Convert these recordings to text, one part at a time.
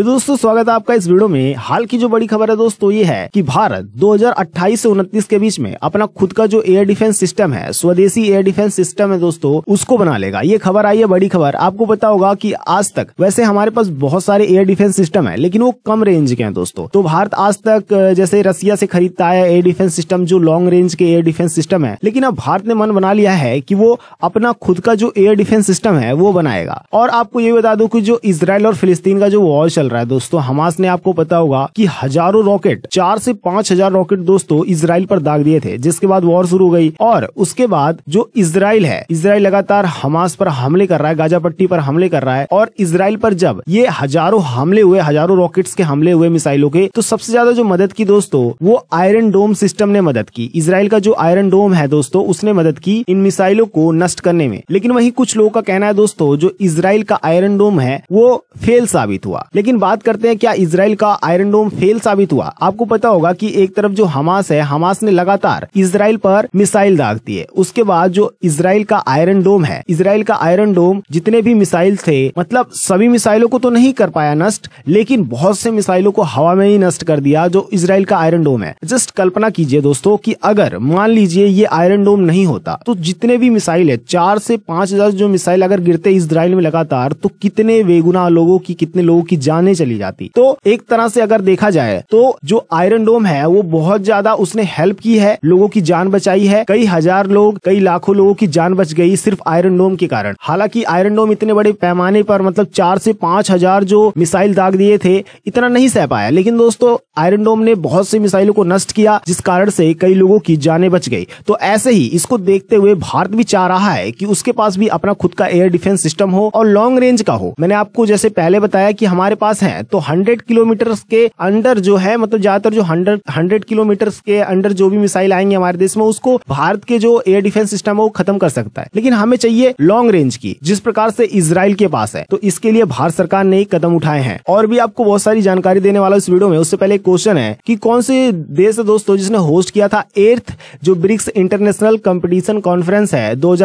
तो दोस्तों स्वागत है आपका इस वीडियो में हाल की जो बड़ी खबर है दोस्तों ये है कि भारत 2028 से उनतीस के बीच में अपना खुद का जो एयर डिफेंस सिस्टम है स्वदेशी एयर डिफेंस सिस्टम है दोस्तों उसको बना लेगा ये खबर आई है बड़ी खबर आपको पता होगा की आज तक वैसे हमारे पास बहुत सारे एयर डिफेंस सिस्टम है लेकिन वो कम रेंज के है दोस्तों तो भारत आज तक जैसे रसिया से खरीदता है एयर डिफेंस सिस्टम जो लॉन्ग रेंज के एयर डिफेंस सिस्टम है लेकिन अब भारत ने मन बना लिया है की वो अपना खुद का जो एयर डिफेंस सिस्टम है वो बनाएगा और आपको ये बता दो की जो इसराइल और फिलिस्तीन का जो वॉर चल रहा है दोस्तों हमास ने आपको पता होगा कि हजारों रॉकेट चार से पांच हजार रॉकेट दोस्तों इसराइल पर दाग दिए थे जिसके बाद वॉर शुरू हो गई और उसके बाद जो इसराइल है इसराइल लगातार हमास पर हमले कर रहा है गाजा पट्टी पर हमले कर रहा है और इसराइल पर जब ये हजारों हमले हुए हजारों रॉकेट के हमले हुए मिसाइलों के तो सबसे ज्यादा जो मदद की दोस्तों वो आयरन डोम सिस्टम ने मदद की इसराइल का जो आयरन डोम है दोस्तों उसने मदद की इन मिसाइलों को नष्ट करने में लेकिन वही कुछ लोगों का कहना है दोस्तों जो इसराइल का आयरन डोम है वो फेल साबित हुआ लेकिन लेकिन बात करते हैं क्या इसराइल का आयरन डोम फेल साबित हुआ आपको पता होगा कि एक तरफ जो हमास है हमास ने लगातार इसराइल पर मिसाइल दागती है उसके बाद जो इसराइल का आयरन डोम है इसराइल का आयरन डोम जितने भी मिसाइल थे मतलब सभी मिसाइलों को तो नहीं कर पाया नष्ट लेकिन बहुत से मिसाइलों को हवा में ही नष्ट कर दिया जो इसराइल का आयरन डोम है जस्ट कल्पना कीजिए दोस्तों की अगर मान लीजिए ये आयरन डोम नहीं होता तो जितने भी मिसाइल है चार से पांच हजार जो मिसाइल अगर गिरते इसराइल में लगातार तो कितने बेगुना लोगों की कितने लोगों की जान बढ़ाने चली जाती तो एक तरह से अगर देखा जाए तो जो आयरन डोम है वो बहुत ज्यादा उसने हेल्प की है लोगों की जान बचाई है कई हजार लोग कई लाखों लोगों की जान बच गई सिर्फ आयरन डोम के कारण हालांकि आयरन डोम इतने बड़े पैमाने पर मतलब चार से पांच हजार जो मिसाइल दाग दिए थे इतना नहीं सह पाया लेकिन दोस्तों आयरन डोम ने बहुत से मिसाइलों को नष्ट किया जिस कारण से कई लोगों की जाने बच गई तो ऐसे ही इसको देखते हुए भारत भी चाह रहा है कि उसके पास भी अपना खुद का एयर डिफेंस सिस्टम हो और लॉन्ग रेंज का हो मैंने आपको जैसे पहले बताया कि हमारे पास पास है तो हंड्रेड किलोमीटर के अंडर जो है मतलब ज्यादातर जो हंड्रेड हंड्रेड किलोमीटर के अंडर जो भी मिसाइल आएंगे हमारे देश में उसको भारत के जो एयर डिफेंस सिस्टम है वो खत्म कर सकता है लेकिन हमें चाहिए लॉन्ग रेंज की जिस प्रकार से इसराइल के पास है तो इसके लिए भारत सरकार ने कदम उठाए हैं और भी आपको बहुत सारी जानकारी देने वाला इस वीडियो में उससे पहले क्वेश्चन है की कौन से देश है दोस्तों जिसने होस्ट किया था एर्थ जो ब्रिक्स इंटरनेशनल कॉम्पिटिशन कॉन्फ्रेंस है दो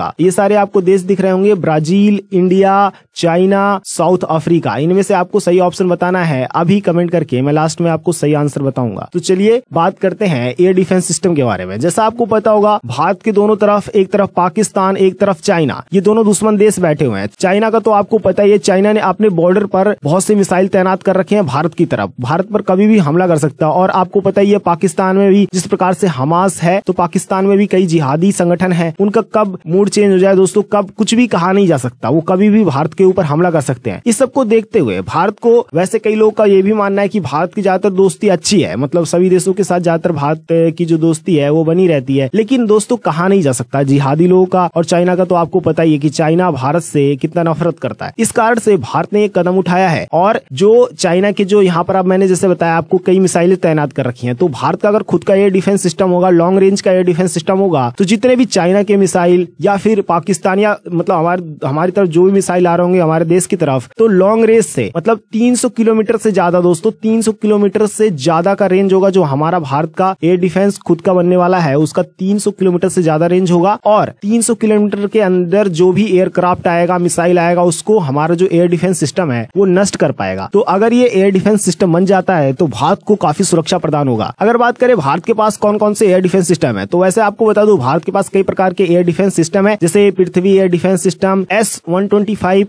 का ये सारे आपको देश दिख रहे होंगे Brazil India China South Africa इनमें से आप आपको सही ऑप्शन बताना है अभी कमेंट करके मैं लास्ट में आपको सही आंसर बताऊंगा तो चलिए बात करते हैं एयर डिफेंस सिस्टम के बारे में जैसा आपको पता होगा भारत के दोनों तरफ एक तरफ पाकिस्तान एक तरफ चाइना ये दोनों दुश्मन देश बैठे हुए हैं चाइना का तो आपको पता ही है चाइना ने अपने बॉर्डर पर बहुत से मिसाइल तैनात कर रखे हैं भारत की तरफ भारत पर कभी भी हमला कर सकता है और आपको पता ही है पाकिस्तान में भी जिस प्रकार से हमास है तो पाकिस्तान में भी कई जिहादी संगठन है उनका कब मूड चेंज हो जाए दोस्तों कब कुछ भी कहा नहीं जा सकता वो कभी भी भारत के ऊपर हमला कर सकते हैं इस सबको देखते हुए भारत भारत को वैसे कई लोगों का ये भी मानना है कि भारत की ज्यादातर दोस्ती अच्छी है मतलब सभी देशों के साथ ज्यादातर भारत की जो दोस्ती है वो बनी रहती है लेकिन दोस्तों तो कहा नहीं जा सकता जिहादी लोगों का और चाइना का तो आपको पता ही है की चाइना भारत से कितना नफरत करता है इस कारण से भारत ने एक कदम उठाया है और जो चाइना के जो यहाँ पर आप मैंने जैसे बताया आपको कई मिसाइलें तैनात कर रखी है तो भारत का अगर खुद का एयर डिफेंस सिस्टम होगा लॉन्ग रेंज का एयर डिफेंस सिस्टम होगा तो जितने भी चाइना के मिसाइल या फिर पाकिस्तान या मतलब हमारे हमारी तरफ जो भी मिसाइल आ रहे होंगे हमारे देश की तरफ तो लॉन्ग रेंज से मतलब मतलब 300 किलोमीटर से ज्यादा दोस्तों 300 किलोमीटर से ज्यादा का रेंज होगा जो हमारा भारत का एयर डिफेंस खुद का बनने वाला है उसका 300 किलोमीटर से ज्यादा रेंज होगा और 300 किलोमीटर के अंदर जो भी एयरक्राफ्ट आएगा मिसाइल आएगा उसको हमारा जो एयर डिफेंस सिस्टम है वो नष्ट कर पाएगा तो अगर ये एयर डिफेंस सिस्टम बन जाता है तो भारत को काफी सुरक्षा प्रदान होगा अगर बात करें भारत के पास कौन कौन से एयर डिफेंस सिस्टम है तो वैसे आपको बता दू भारत के पास कई प्रकार के एयर डिफेंस सिस्टम है जैसे Prithvi air defence system S one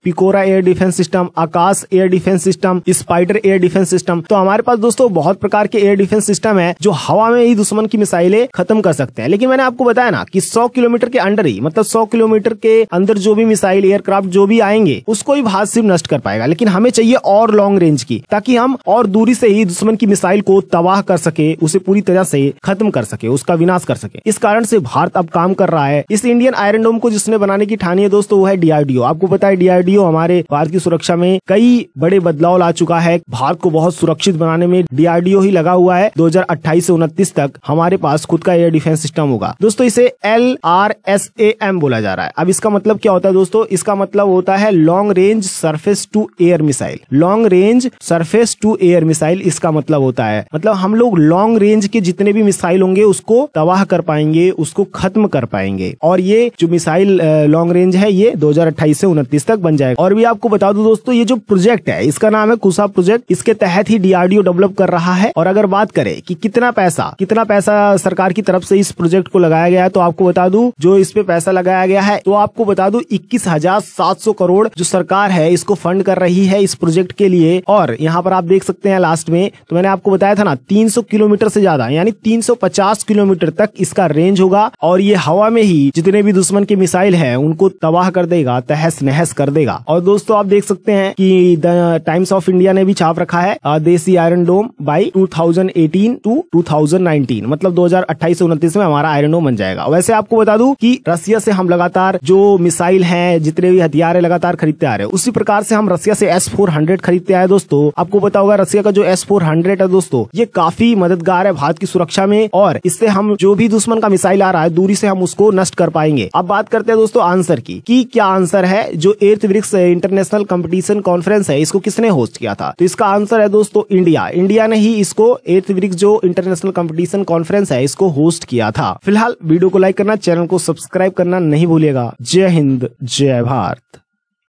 Pechora air defence system Akash air defence defence system Spyder air defence system तो हमारे पास दोस्तों बहुत प्रकार के एयर डिफेंस सिस्टम है जो हवा में ही दुश्मन की मिसाइलें खत्म कर सकते हैं लेकिन मैंने आपको बताया ना कि सौ किलोमीटर के अंडर ही मतलब सौ किलोमीटर के अंदर जो भी मिसाइल एयरक्राफ्ट जो भी आएंगे उसको ही भारत सिर्फ नष्ट कर पाएगा लेकिन हमें चाहिए और लॉन्ग रेंज की ताकि हम और दूरी से ही दुश्मन की मिसाइल को तबाह कर सके उसे पूरी तरह से खत्म कर सके उसका विनाश कर सके इस कारण से भारत अब काम कर रहा है इस इंडियन आयरन डोम को जिसने बनाने की ठानी है दोस्तों वो है डीआरडीओ आपको पता है डीआरडीओ हमारे भारत की सुरक्षा में कई बड़े बदलाव ला चुका है भारत को बहुत सुरक्षित बनाने में डीआरडीओ ही लगा हुआ है 2028 से उनतीस तक हमारे पास खुद का एयर डिफेंस सिस्टम होगा दोस्तों इसे L R S A M बोला जा रहा है अब इसका मतलब क्या होता है दोस्तों इसका मतलब होता है long range surface to air missile long range surface to air missile इसका मतलब होता है मतलब हम लोग लॉन्ग रेंज के जितने भी मिसाइल होंगे उसको तबाह कर पाएंगे उसको खत्म कर पाएंगे और ये जो मिसाइल लॉन्ग रेंज है ये 2028 से उनतीस तक बन जाएगा और भी आपको बता दो दोस्तों ये जो प्रोजेक्ट है इसका नाम है कुसा प्रोजेक्ट इसके तहत ही डीआरडीओ डेवलप कर रहा है और अगर बात करें कि कितना पैसा कितना पैसा सरकार की तरफ से इस प्रोजेक्ट को लगाया गया है तो आपको बता दू जो इस पे पैसा लगाया गया है तो आपको बता दू इक्कीस करोड़ जो सरकार है इसको फंड कर रही है इस प्रोजेक्ट के लिए और यहाँ पर आप देख सकते हैं लास्ट में तो मैंने आपको बताया था ना तीन किलोमीटर से ज्यादा यानी तीन किलोमीटर तक इसका रेंज होगा और ये हवा में ही जितने भी दुश्मन के मिसाइल हैं उनको तबाह कर देगा तहस नहस कर देगा और दोस्तों आप देख सकते हैं कि टाइम्स ऑफ इंडिया ने भी छाप रखा है देसी आयरन डोम बाई 2018 टू 2019 मतलब 2028 से उनतीस में हमारा आयरन डोम बन जाएगा वैसे आपको बता दू की रसिया से हम लगातार जो मिसाइल है जितने भी हथियार है लगातार खरीदते आ रहे हैं उसी प्रकार से हम रसिया से एस फोर हंड्रेड खरीदते आए दोस्तों आपको पता होगा रसिया का जो एस फोर हंड्रेड है दोस्तों ये काफी मददगार है भारत की सुरक्षा में और इससे हम जो भी दुश्मन का मिसाइल आ रहा है दूरी से हम उसको नष्ट कर पाएंगे अब बात करते हैं दोस्तों आंसर की कि क्या आंसर है जो earth BRICS international competition conference है इसको किसने होस्ट किया था तो इसका आंसर है दोस्तों इंडिया इंडिया ने ही इसको एथ ब्रिक्स जो इंटरनेशनल कॉम्पिटिशन कॉन्फ्रेंस है इसको होस्ट किया था फिलहाल वीडियो को लाइक करना चैनल को सब्सक्राइब करना नहीं भूलिएगा जय हिंद जय भारत